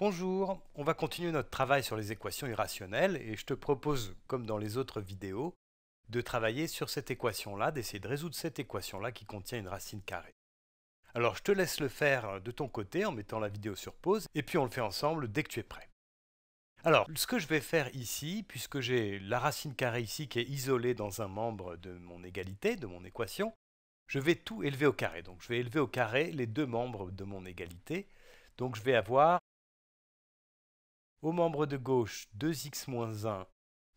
Bonjour, on va continuer notre travail sur les équations irrationnelles et je te propose, comme dans les autres vidéos, de travailler sur cette équation-là, d'essayer de résoudre cette équation-là qui contient une racine carrée. Alors je te laisse le faire de ton côté en mettant la vidéo sur pause et puis on le fait ensemble dès que tu es prêt. Alors ce que je vais faire ici, puisque j'ai la racine carrée ici qui est isolée dans un membre de mon égalité, de mon équation, je vais tout élever au carré. Donc je vais élever au carré les deux membres de mon égalité. Donc je vais avoir au membre de gauche 2x-1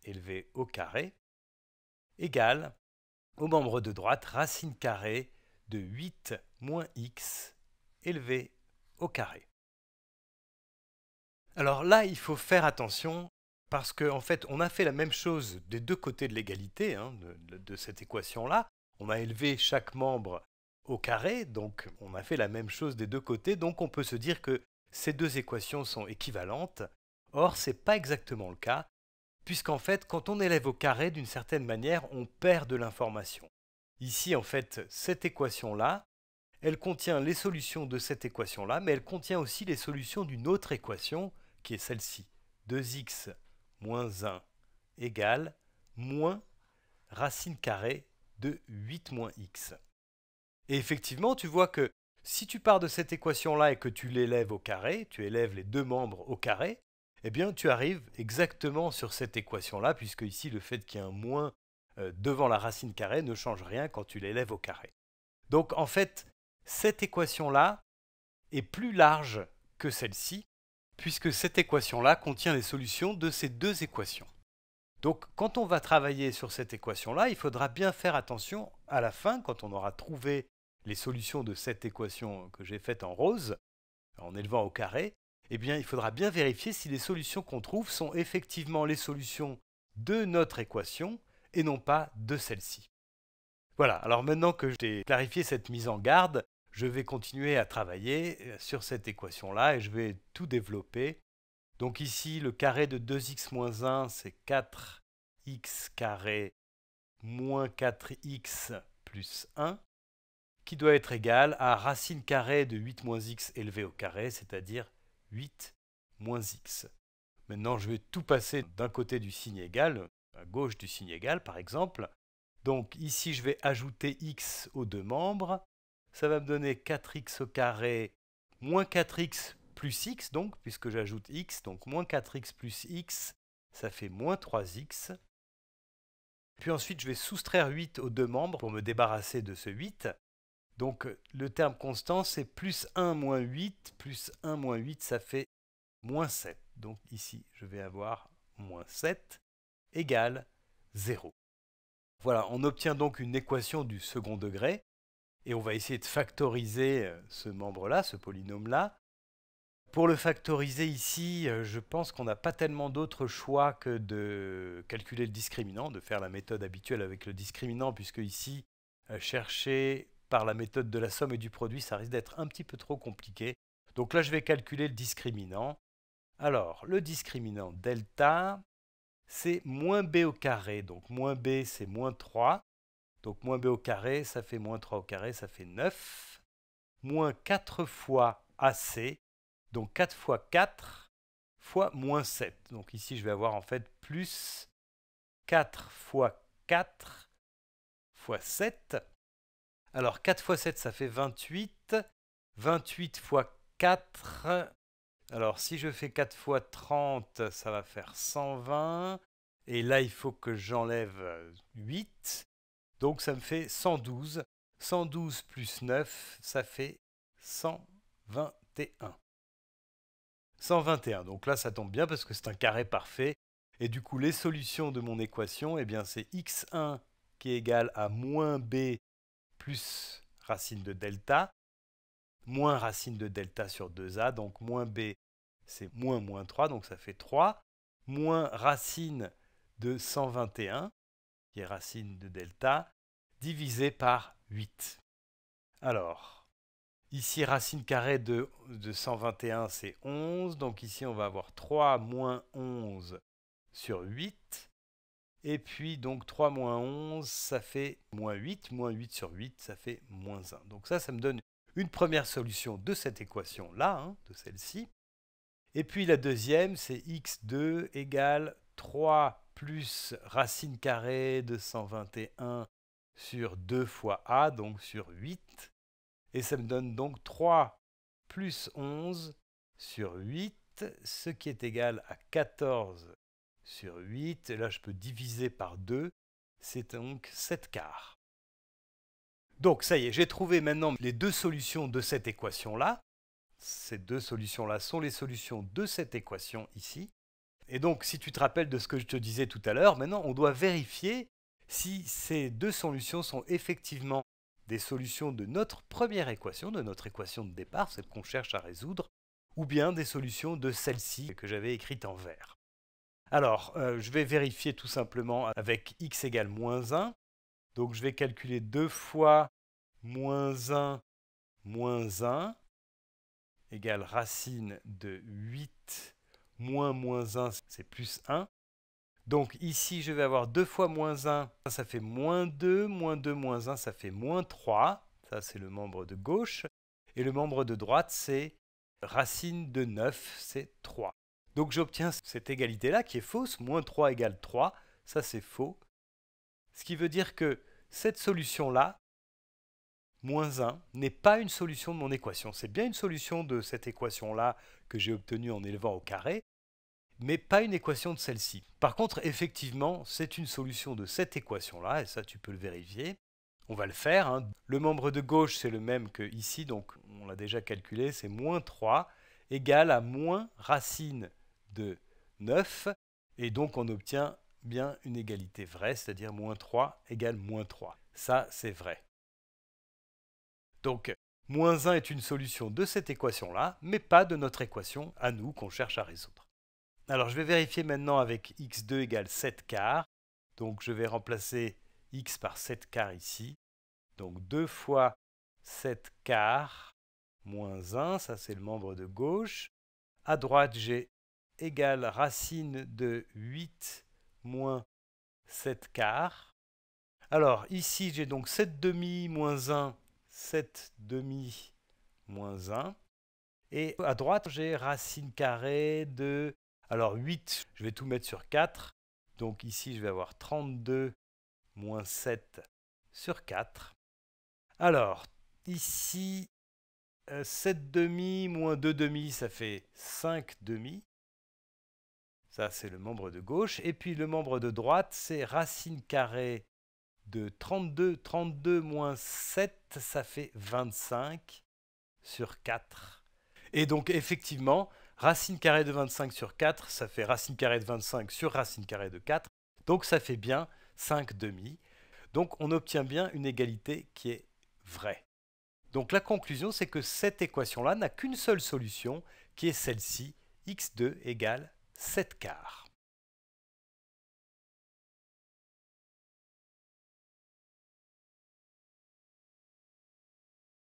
élevé au carré égale au membre de droite racine carrée de 8 moins x élevé au carré. Alors là, il faut faire attention parce qu'en fait, on a fait la même chose des deux côtés de l'égalité, hein, de cette équation-là. On a élevé chaque membre au carré, donc on a fait la même chose des deux côtés, donc on peut se dire que ces deux équations sont équivalentes Or, ce n'est pas exactement le cas, puisqu'en fait, quand on élève au carré, d'une certaine manière, on perd de l'information. Ici, en fait, cette équation-là, elle contient les solutions de cette équation-là, mais elle contient aussi les solutions d'une autre équation, qui est celle-ci. 2x moins 1 égale moins racine carrée de 8 moins x. Et effectivement, tu vois que si tu pars de cette équation-là et que tu l'élèves au carré, tu élèves les deux membres au carré, eh bien tu arrives exactement sur cette équation-là, puisque ici le fait qu'il y ait un moins euh, devant la racine carrée ne change rien quand tu l'élèves au carré. Donc en fait, cette équation-là est plus large que celle-ci, puisque cette équation-là contient les solutions de ces deux équations. Donc quand on va travailler sur cette équation-là, il faudra bien faire attention à la fin, quand on aura trouvé les solutions de cette équation que j'ai faite en rose, en élevant au carré, eh bien, il faudra bien vérifier si les solutions qu'on trouve sont effectivement les solutions de notre équation et non pas de celle-ci. Voilà, alors maintenant que j'ai clarifié cette mise en garde, je vais continuer à travailler euh, sur cette équation-là et je vais tout développer. Donc ici, le carré de 2x-1, moins c'est 4x carré moins 4x plus 1, qui doit être égal à racine carrée de 8 moins x élevé au carré, c'est-à-dire 8 moins x. Maintenant, je vais tout passer d'un côté du signe égal, à gauche du signe égal par exemple. Donc ici, je vais ajouter x aux deux membres. Ça va me donner 4x au carré moins 4x plus x, donc, puisque j'ajoute x, donc moins 4x plus x, ça fait moins 3x. Puis ensuite, je vais soustraire 8 aux deux membres pour me débarrasser de ce 8. Donc euh, le terme constant, c'est plus 1 moins 8, plus 1 moins 8, ça fait moins 7. Donc ici, je vais avoir moins 7 égale 0. Voilà, on obtient donc une équation du second degré, et on va essayer de factoriser euh, ce membre-là, ce polynôme-là. Pour le factoriser ici, euh, je pense qu'on n'a pas tellement d'autre choix que de calculer le discriminant, de faire la méthode habituelle avec le discriminant, puisque ici, chercher par la méthode de la somme et du produit, ça risque d'être un petit peu trop compliqué. Donc là, je vais calculer le discriminant. Alors, le discriminant delta, c'est moins b au carré. Donc moins b, c'est moins 3. Donc moins b au carré, ça fait moins 3 au carré, ça fait 9. Moins 4 fois AC, donc 4 fois 4 fois moins 7. Donc ici, je vais avoir en fait plus 4 fois 4 fois 7 alors 4 x 7, ça fait 28. 28 fois 4. Alors si je fais 4 x 30, ça va faire 120. Et là, il faut que j'enlève 8. Donc ça me fait 112. 112 plus 9, ça fait 121. 121. Donc là, ça tombe bien parce que c'est un carré parfait. Et du coup, les solutions de mon équation, eh c'est x1 qui est égal à moins b plus racine de delta, moins racine de delta sur 2a, donc moins b, c'est moins moins 3, donc ça fait 3, moins racine de 121, qui est racine de delta, divisé par 8. Alors, ici racine carrée de, 121, c'est 11, donc ici on va avoir 3 moins 11 sur 8, et puis donc 3 moins 11, ça fait moins 8, moins 8 sur 8, ça fait moins 1. Donc ça, ça me donne une première solution de cette équation-là, hein, de celle-ci. Et puis la deuxième, c'est x2 égale 3 plus racine carrée de 121 sur 2 fois a, donc sur 8. Et ça me donne donc 3 plus 11 sur 8, ce qui est égal à 14 sur 8, là je peux diviser par 2, c'est donc 7 quarts. Donc ça y est, j'ai trouvé maintenant les deux solutions de cette équation-là. Ces deux solutions-là sont les solutions de cette équation ici. Et donc si tu te rappelles de ce que je te disais tout à l'heure, maintenant on doit vérifier si ces deux solutions sont effectivement des solutions de notre première équation, de notre équation de départ, celle qu'on cherche à résoudre, ou bien des solutions de celle-ci que j'avais écrite en vert. Alors, euh, je vais vérifier tout simplement avec x égale moins 1. Donc, je vais calculer 2 fois moins 1 moins 1 égale racine de 8 moins moins 1, c'est plus 1. Donc ici, je vais avoir 2 fois moins 1, ça fait moins 2, moins 2, moins 1, ça fait moins 3. Ça, c'est le membre de gauche. Et le membre de droite, c'est racine de 9, c'est 3. Donc j'obtiens cette égalité-là qui est fausse, moins 3 égale 3, ça c'est faux. Ce qui veut dire que cette solution-là, moins 1, n'est pas une solution de mon équation. C'est bien une solution de cette équation-là que j'ai obtenue en élevant au carré, mais pas une équation de celle-ci. Par contre, effectivement, c'est une solution de cette équation-là, et ça tu peux le vérifier. On va le faire. Hein. Le membre de gauche, c'est le même que ici, donc on l'a déjà calculé, c'est moins 3 égale à moins racine de 9, et donc on obtient bien une égalité vraie, c'est-à-dire moins 3 égale moins 3. Ça, c'est vrai. Donc, moins 1 est une solution de cette équation-là, mais pas de notre équation à nous qu'on cherche à résoudre. Alors, je vais vérifier maintenant avec x2 égale 7 quarts. Donc, je vais remplacer x par 7 quarts ici. Donc, 2 fois 7 quarts moins 1, ça c'est le membre de gauche. À droite, j'ai égale racine de 8 moins 7 quarts. Alors ici j'ai donc 7 demi moins 1, 7 demi moins 1. Et à droite j'ai racine carrée de... Alors 8, je vais tout mettre sur 4. Donc ici je vais avoir 32 moins 7 sur 4. Alors ici 7 euh, demi moins 2 demi ça fait 5 demi. Ça, c'est le membre de gauche. Et puis le membre de droite, c'est racine carrée de 32. 32 moins 7, ça fait 25 sur 4. Et donc, effectivement, racine carrée de 25 sur 4, ça fait racine carrée de 25 sur racine carrée de 4. Donc, ça fait bien 5 demi. Donc, on obtient bien une égalité qui est vraie. Donc, la conclusion, c'est que cette équation-là n'a qu'une seule solution, qui est celle-ci, x2 égale 7 quarts.